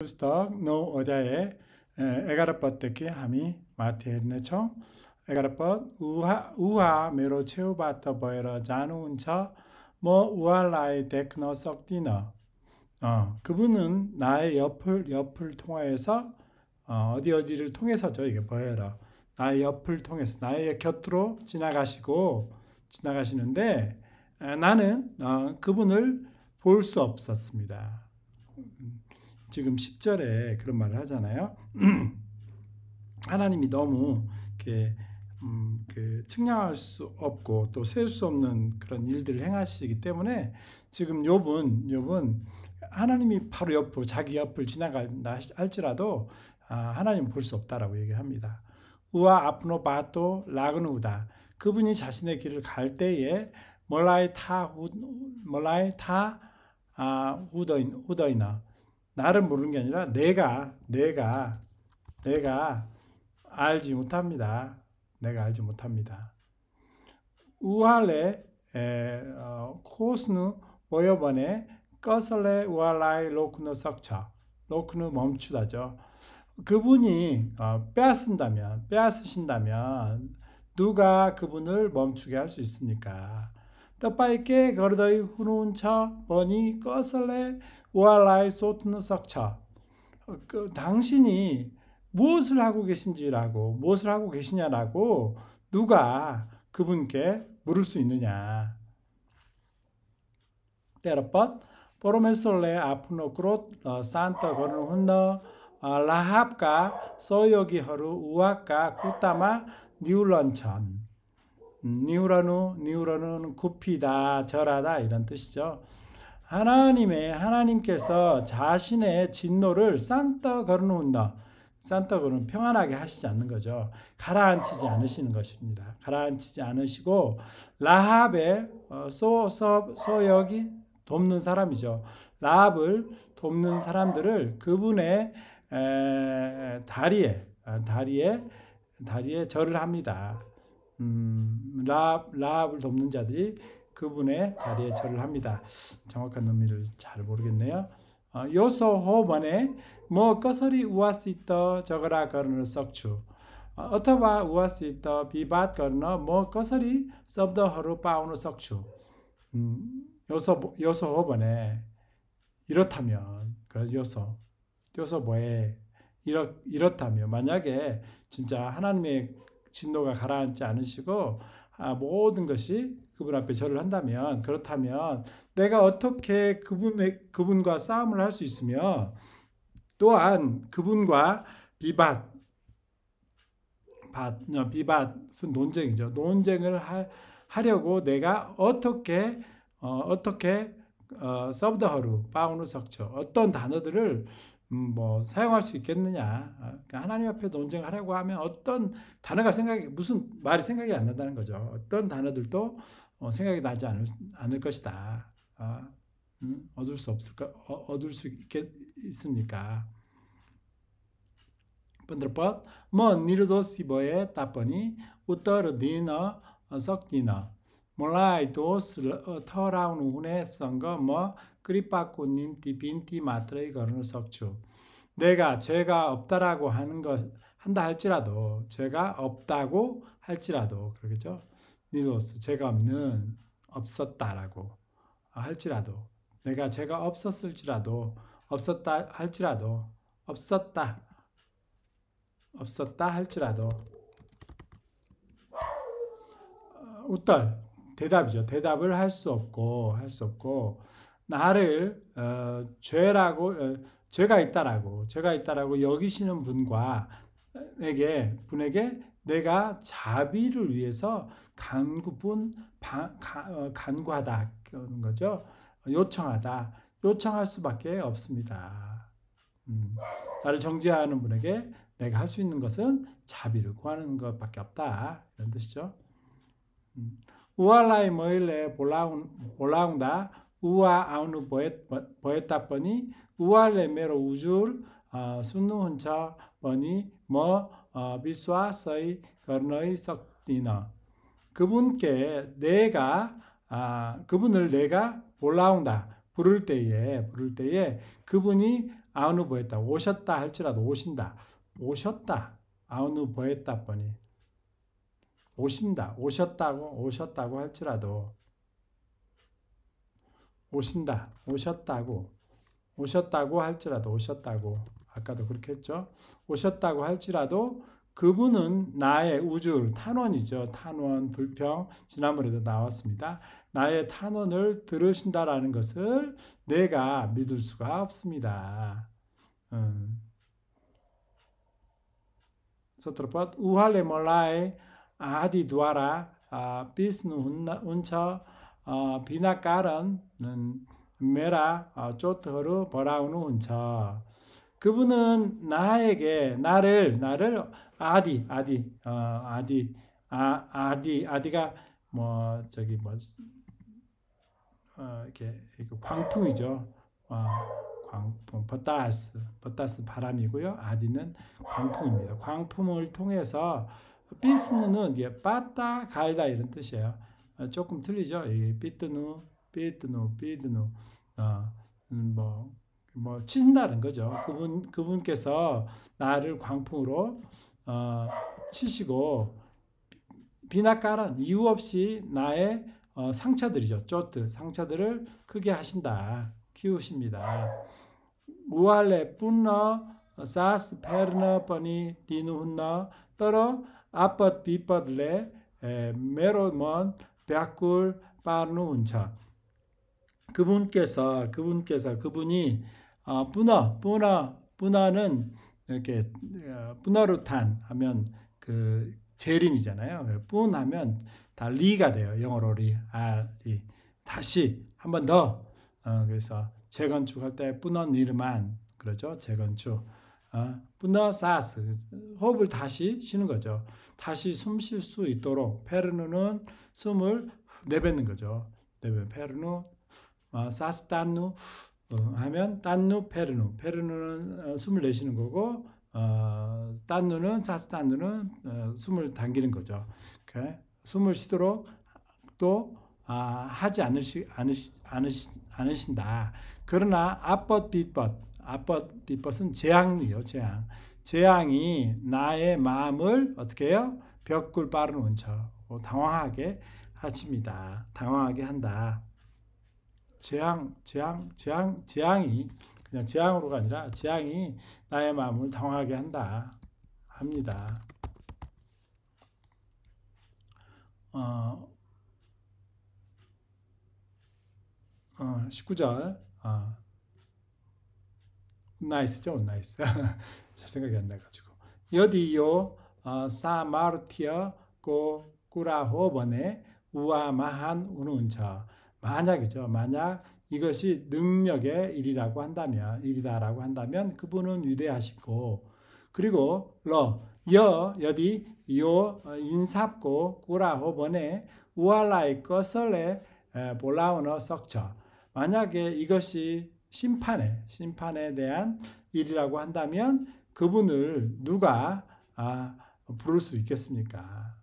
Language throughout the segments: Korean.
Stak no odae 에가라빠 때기 함이 마티에네초 에가라빠 우하 우하 메로 체우바타 보이라 자누운차 뭐 우할라이 데크너 썩디너 어 그분은 나의 옆을 옆을 통하서 어, 어디 어디를 통해서죠 이게 보여라 나의 옆을 통해서 나의 곁으로 지나가시고 지나가시는데 나는 어, 그분을 볼 수 없었습니다. 지금 10절에 그런 말을 하잖아요. 하나님이 너무 이렇게 음, 그 측량할 수 없고 또세수 없는 그런 일들을 행하시기 때문에 지금 욥은 욥은 하나님이 바로 옆으로 자기 옆을 지나간다 할지라도 아, 하나님 볼 수 없다라고 얘기합니다. 우와 앞노 바토 라그누다 그분이 자신의 길을 갈 때에 몰라이 타 몰라이 타 아, 우더인 우더이나 나를 모르는 게 아니라 내가 내가 내가 알지 못합니다. 내가 알지 못합니다. 우할레 어, 코스누 보여번에 꺼설레 우할라이 로크누 석차 로크누 멈추다죠. 그분이 어, 빼앗은다면 빼앗으신다면 누가 그분을 멈추게 할 수 있습니까? तपाईँ के गर्दै हुनुहुन्छ भनी कसैले 우아라이 소트는 썩차. 당신이 무엇을 하고 계신지라고, 무엇을 하고 계시냐라고 누가 그분께 물을 수 있느냐. Pero pot, por eso le apno crot santo con un lahapka soyogi haru uaka kutama niulanchon. 니우라누 니우라는 굽히다 절하다 이런 뜻이죠. 하나님의 하나님께서 자신의 진노를 산떠 걸어놓는다. 산떠 걸은 평안하게 하시지 않는 거죠. 가라앉히지 않으시는 것입니다. 가라앉히지 않으시고 라합의 어, 소역이 돕는 사람이죠. 라합을 돕는 사람들을 그분의 다리에 아, 다리에 다리에 절을 합니다. 음, 라합, 라합을 돕는 자들이 그분의 다리에 절을 합니다. 정확한 의미를 잘 모르겠네요. 어, 요소호번에 뭐 거슬이 우아스 있 저거라 거르너 석추 어, 어터바 우아스 있 비밭 거르너 뭐 거슬이 섭더 허루 빠우너 석추 음, 요소 요소호번에 이렇다면 그 요소 요소 뭐에 이렇 이렇다면 만약에 진짜 하나님의 진노가 가라앉지 않으시고 아, 모든 것이 그분 앞에 절을 한다면 그렇다면 내가 어떻게 그분의 그분과 싸움을 할 수 있으며 또한 그분과 비밭 밭, 어, 비밭은 논쟁이죠. 논쟁을 하, 려고 내가 어떻게 어, 떻게 어, 서브더허루 바우누석초 어떤 단어들을 음, 뭐 사용할 수 있겠느냐. 어, 그러니까 하나님 앞에 논쟁하려고 하면 어떤 단어가 생각 무슨 말이 생각이 안 난다는 거죠. 어떤 단어들도 어, 생각이 나지 않을, 않을 것이다. 아, 음, 얻을 수 없을까? 어, 얻을 수 있겠 있습니까? Pondrepat, më një do si bëje të apëni, u të r ë 그리파코님 디빈티 마트의 레 거론을 석추. 내가 죄가 없다라고 하는 것 한다 할지라도 죄가 없다고 할지라도 그러겠죠. 니도스 죄가 없는 없었다라고 할지라도 내가 죄가 없었을지라도 없었다 할지라도 없었다 없었다 할지라도 어, 웃떨 대답이죠. 대답을 할 수 없고 할 수 없고 나를 어, 죄라고 어, 죄가 있다라고 죄가 있다라고 여기시는 분과 에게 분에게 내가 자비를 위해서 간구분 어, 간구하다 그런 거죠 요청하다 요청할 수밖에 없습니다. 음, 나를 정죄하는 분에게 내가 할 수 있는 것은 자비를 구하는 것밖에 없다 이런 뜻이죠. 음, 우알라이 머일레 볼라운다 우와 아우누 보였다 보니 우알레메로 우줄 어, 순누 혼자 보니 뭐 어, 비스와서의 걸너의 석디나 그분께 내가 아, 그분을 내가 올라온다 부를 때에 부를 때에 그분이 아우누 보였다 오셨다 할지라도 오신다 오셨다 아우누 보였다 보니 오신다 오셨다고 오셨다고 할지라도 오신다, 오셨다고, 오셨다고 할지라도, 오셨다고, 아까도 그렇게 했죠. 오셨다고 할지라도 그분은 나의 우주, 를 탄원이죠. 탄원, 불평, 지난번에도 나왔습니다. 나의 탄원을 들으신다라는 것을 내가 믿을 수가 없습니다. 음. Så tropat, uha le molai a 어, 비나 까른 메라 어, 조트허르 버라우누 운차 그분은 나에게 나를 나를 아디 아디 어, 아디 아 아디 아디가 뭐 저기 뭐 어, 이렇게, 이렇 광풍이죠. 어, 광풍 버타스 버타스 바람이고요. 아디는 광풍입니다. 광풍을 통해서 비스는 이게 빠따 갈다 이런 뜻이에요. 어, 조금 틀리죠. 이 삐뜨누, 삐뜨누, 삐뜨누. 아, 음, 뭐, 뭐, 치신다는 거죠. 그분, 그분께서 나를 광풍으로, 어, 치시고, 비나까란 이유 없이 나의 어, 상처들이죠. 쪼트, 상처들을 크게 하신다. 키우십니다. 우알레 뿐너 사스 페르너 뻔히 디누 훈너 떨어 아벗 비벗레 메로먼 백골 빠르운차 그분께서 그분께서 그분이 아, 뿌나 뿌나 뿌나는 이렇게 뿌나루탄 어, 하면 그 재림이잖아요. 뿌나면 다 리가 돼요. 영어로 리, 알, 리. 다시 한 번 더. 어, 그래서 재건축할 때 뿌넌 이름만 그러죠. 재건축. 어? 분나 사스 호흡을 다시 쉬는 거죠. 다시 숨 쉴 수 있도록 페르누는 숨을 내뱉는 거죠. 내뱉 페르누 사스 어, 딴누 어, 하면 딴누 페르누 페르누는 숨을 내쉬는 거고 어, 누는 사스 딴누는 숨을 당기는 거죠. 그러니까 숨을 쉬도록 또 아, 하지 않으시, 않으시, 않으신다. 그러나 앞벗 뒷벗 앞벗 뒷벗은 재앙이요 재앙. 재앙이 나의 마음을 어떻게 해요? 벽굴 빠른 온천 당황하게 하칩니다. 당황하게 한다. 재앙, 재앙, 재앙, 재앙이 그냥 재앙으로가 아니라 재앙이 나의 마음을 당황하게 한다. 합니다. 어, 어, 19절. 어. 나이스죠, 나이스. 잘 생각이 안 나가지고. 여디요, 어, 사마르티어 고 꾸라호번에 우아마한 우는차. 만약이죠. 만약 이것이 능력의 일이라고 한다면, 일이다라고 한다면 그분은 위대하시고, 그리고 러, 여, 여디, 요, 어, 인삽고 꾸라호번에 우알라이꺼 설레 볼라우너 석처. 만약에 이것이 심판에 심판에 대한 일이라고 한다면 그분을 누가 아, 부를 수 있겠습니까?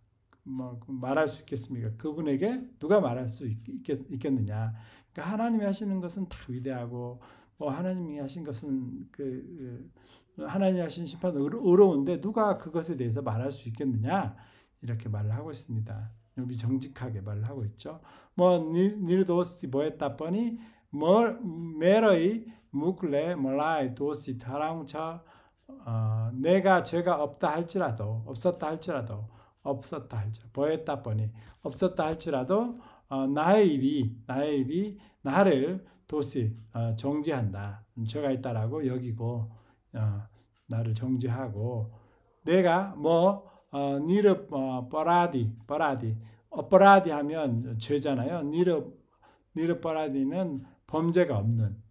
뭐 말할 수 있겠습니까? 그분에게 누가 말할 수 있겠, 있겠느냐? 그러니까 하나님이 하시는 것은 다 위대하고 뭐 하나님이 하신 것은 그, 그 하나님이 하신 심판은 어려운데 누가 그것에 대해서 말할 수 있겠느냐? 이렇게 말을 하고 있습니다. 여기 정직하게 말을 하고 있죠. 뭐 니르도스 뭐했다 뻔히 매러의 묵클레 몰라의 도시 타랑차 내가 죄가 없다 할지라도 없었다 할지라도 없었다 할지라도 보였다 보니 없었다 할지라도 어, 나의 입이 나의 입이 나를 도시 어, 정죄한다 죄가 있다라고 여기고 아, 나를 정죄하고 내가 뭐 아, 니르 어, 라디 버라디 어라디 하면 죄잖아요 니르 니르파라디는 범죄가 없는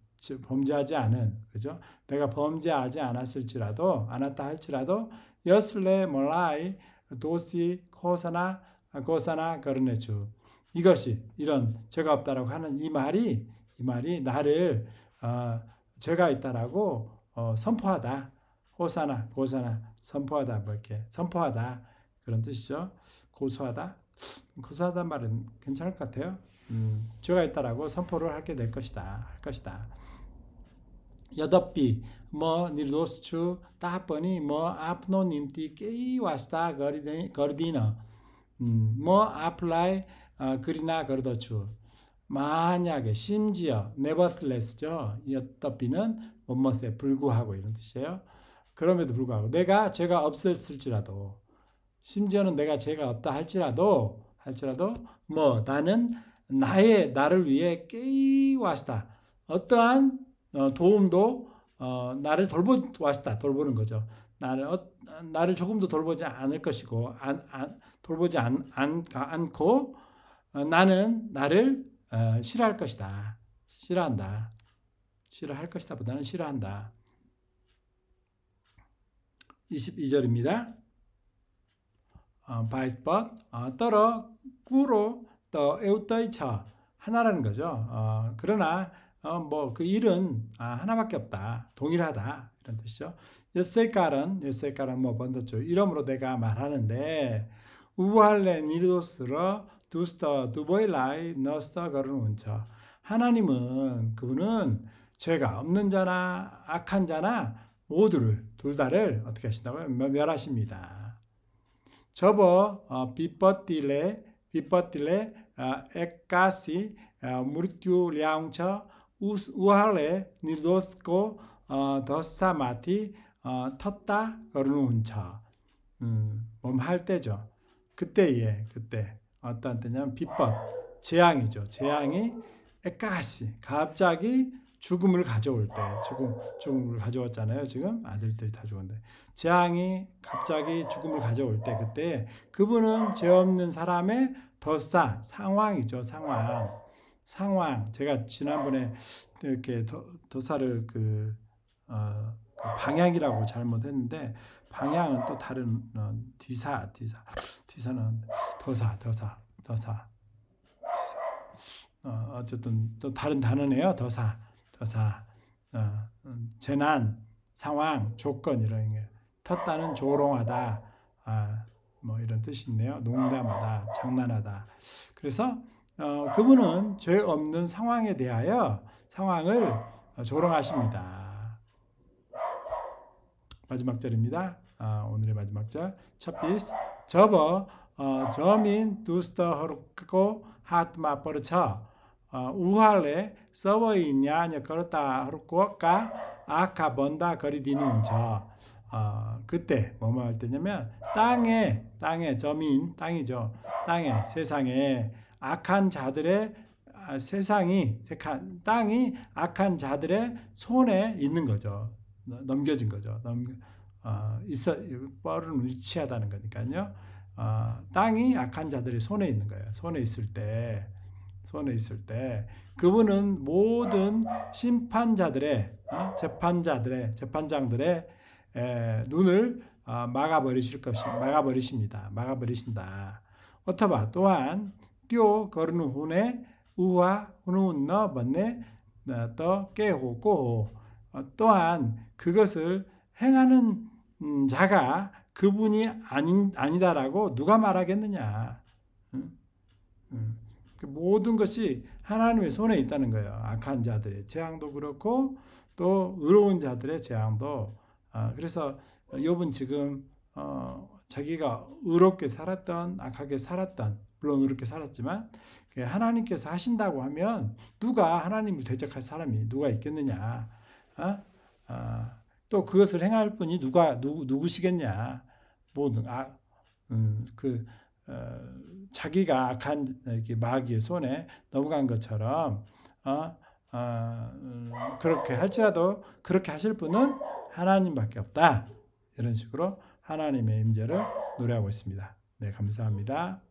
범죄하지 않은 그죠? 내가 범죄하지 않았을지라도 않았다 할지라도 여슬레 몰라이 도시 코사나 코사나 거르네주 이것이 이런 죄가 없다라고 하는 이 말이 이 말이 나를 어, 죄가 있다라고 어, 선포하다 호사나 고사나 선포하다 뭐 이렇게 선포하다 그런 뜻이죠 고소하다 구사하단 말은 괜찮을 것 같아요. 음, 죄가 있다라고 선포를 하게 될 것이다. 할 것이다. 여덟비 뭐 니르도스추 따뻔이 뭐아노님띠깨이와스 거리디너 음, 뭐아라이 어, 그리나 거르더추 만약에 심지어 네버슬레스죠. 여덟비는 못못에 불구하고 이런 뜻이에요. 그럼에도 불구하고 내가 죄가 없을지라도 심지어는 내가 죄가 없다 할지라도 할지라도 뭐 나는 나의 나를 위해 깨이와다 어떠한 어, 도움도 어, 나를 돌보왔다 돌보는 거죠. 나를 나를 조금도 돌보지 않을 것이고 안, 안 돌보지 않, 안, 않고 어, 나는 나를 싫어할 것이다. 싫어한다. 싫어할 것이다 보다는 싫어한다. 22절입니다. 어, 바이스박 어, 떨어 꾸로 또 에우떠이처 하나라는 거죠. 어, 그러나 뭐그 일은 아, 하나밖에 없다. 동일하다. 이런 뜻이죠. 여세깔은 여세깔은 뭐 번더죠. 이러므로 내가 말하는데 우할레 니르도스러 두스터 두보일라이 너스터 거르는 운처 하나님은 그분은 죄가 없는 자나 악한 자나 모두를 둘 다를 어떻게 하신다고요? 멸하십니다. 접어 비퍼딜레 비퍼딜레 에까시 무르튜량처 우할레 니도스코 어, 더사마티 어, 텄다 거르운차 음, 몸할 때죠. 그때 예, 그때 어떤 때냐면 비법 재앙이죠. 재앙이 에까시 갑자기 죽음을 가져올 때 지금 죽음을 가져왔잖아요. 지금 아들들 다 죽었는데 재앙이 갑자기 죽음을 가져올 때 그때 그분은 죄 없는 사람의 덧사 상황이죠. 상황 상황 제가 지난번에 이렇게 더, 덧사를 그 어, 그 방향이라고 잘못했는데 방향은 또 다른 어, 디사 디사 디사는 더사 더사 더사 디사 어, 어쨌든 또 다른 단어네요 더사 도사, 어, 음, 재난, 상황, 조건 이런 게 텄다는 조롱하다, 아, 뭐 이런 뜻이 있네요. 농담하다, 장난하다. 그래서 어, 그분은 죄 없는 상황에 대하여 상황을 어, 조롱하십니다. 마지막 절입니다. 아, 오늘의 마지막 절. 첫 비스. 접어 어, 저민 두스터 허르고 하트마 버르쳐 어, 우할에 서버 있냐 걸었다 하루꼬까 아카 번다 거리디는 저 어, 그때 뭐뭐 할 때냐면 땅에 땅에 점인 땅이죠 땅에 세상에 악한 자들의 아, 세상이 땅이 악한 자들의 손에 있는 거죠 넘겨진 거죠 넘 어, 있어 뻘은 위치하다는 거니까요 어, 땅이 악한 자들의 손에 있는 거예요 손에 있을 때 손에 있을 때 그분은 모든 심판자들의 어? 재판자들의 재판장들의 눈을 어, 막아버리실 것이 막아버리십니다. 막아버리신다. 어터바 또한 뛰어 걸는 후에 우와 후누너 번네 또 깨우고 어, 또한 그것을 행하는 음, 자가 그분이 아닌 아니다라고 누가 말하겠느냐. 음, 음. 그 모든 것이 하나님의 손에 있다는 거예요. 악한 자들의 재앙도 그렇고 또 의로운 자들의 재앙도 아, 그래서 욥은 지금 어, 자기가 의롭게 살았던 악하게 살았던 물론 의롭게 살았지만 그 하나님께서 하신다고 하면 누가 하나님을 대적할 사람이 누가 있겠느냐? 어? 아, 또 그것을 행할 분이 누가 누구 누구시겠냐? 모든 아, 음, 그 어, 자기가 악한 어, 마귀의 손에 넘어간 것처럼 어, 어, 음, 그렇게 할지라도 그렇게 하실 분은 하나님밖에 없다. 이런 식으로 하나님의 임재를 노래하고 있습니다. 네, 감사합니다.